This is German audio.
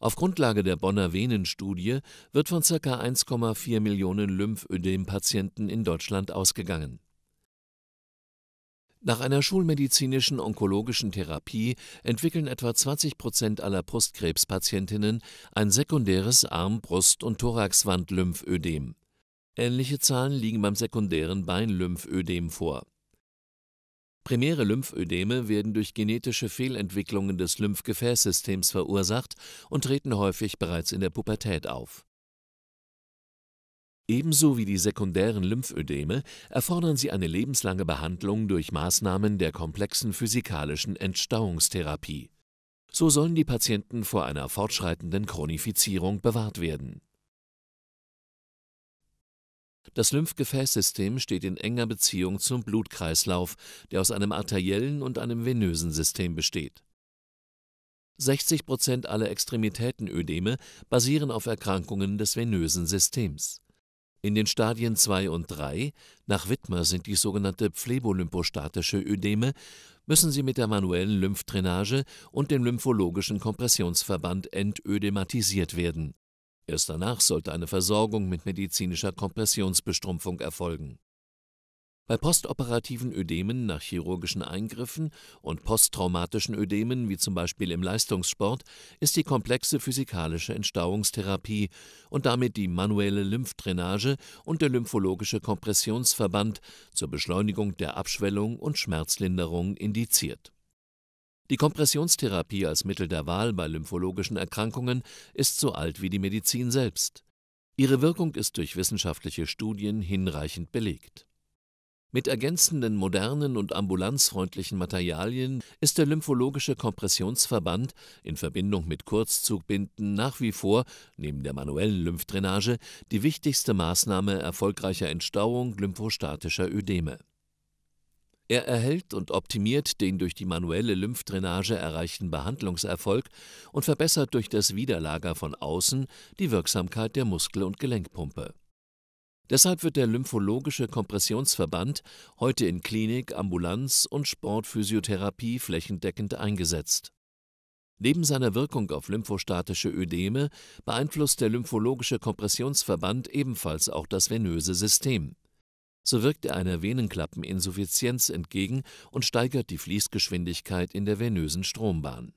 Auf Grundlage der Bonner Venenstudie wird von ca. 1,4 Millionen Lymphödem-Patienten in Deutschland ausgegangen. Nach einer schulmedizinischen onkologischen Therapie entwickeln etwa 20 Prozent aller Brustkrebspatientinnen ein sekundäres Arm-, Brust- und Thoraxwand-Lymphödem. Ähnliche Zahlen liegen beim sekundären Beinlymphödem vor Primäre Lymphödeme werden durch genetische Fehlentwicklungen des Lymphgefäßsystems verursacht und treten häufig bereits in der Pubertät auf. Ebenso wie die sekundären Lymphödeme erfordern sie eine lebenslange Behandlung durch Maßnahmen der komplexen physikalischen Entstauungstherapie. So sollen die Patienten vor einer fortschreitenden Chronifizierung bewahrt werden das Lymphgefäßsystem steht in enger Beziehung zum Blutkreislauf, der aus einem arteriellen und einem venösen System besteht. 60 Prozent aller Extremitätenödeme basieren auf Erkrankungen des venösen Systems. In den Stadien 2 und 3, nach Wittmer sind die sogenannte phlebolymphostatische Ödeme, müssen sie mit der manuellen Lymphdrainage und dem lymphologischen Kompressionsverband entödematisiert werden Erst danach sollte eine Versorgung mit medizinischer Kompressionsbestrumpfung erfolgen. Bei postoperativen Ödemen nach chirurgischen Eingriffen und posttraumatischen Ödemen, wie zum Beispiel im Leistungssport, ist die komplexe physikalische Entstauungstherapie und damit die manuelle Lymphdrainage und der lymphologische Kompressionsverband zur Beschleunigung der Abschwellung und Schmerzlinderung indiziert die Kompressionstherapie als Mittel der Wahl bei lymphologischen Erkrankungen ist so alt wie die Medizin selbst. Ihre Wirkung ist durch wissenschaftliche Studien hinreichend belegt. Mit ergänzenden modernen und ambulanzfreundlichen Materialien ist der lymphologische Kompressionsverband in Verbindung mit Kurzzugbinden nach wie vor, neben der manuellen Lymphdrainage, die wichtigste Maßnahme erfolgreicher Entstauung lymphostatischer Ödeme er erhält und optimiert den durch die manuelle Lymphdrainage erreichten Behandlungserfolg und verbessert durch das Widerlager von außen die Wirksamkeit der Muskel- und Gelenkpumpe. Deshalb wird der lymphologische Kompressionsverband heute in Klinik, Ambulanz und Sportphysiotherapie flächendeckend eingesetzt. Neben seiner Wirkung auf lymphostatische Ödeme beeinflusst der lymphologische Kompressionsverband ebenfalls auch das venöse System. So wirkt er einer Venenklappeninsuffizienz entgegen und steigert die Fließgeschwindigkeit in der venösen Strombahn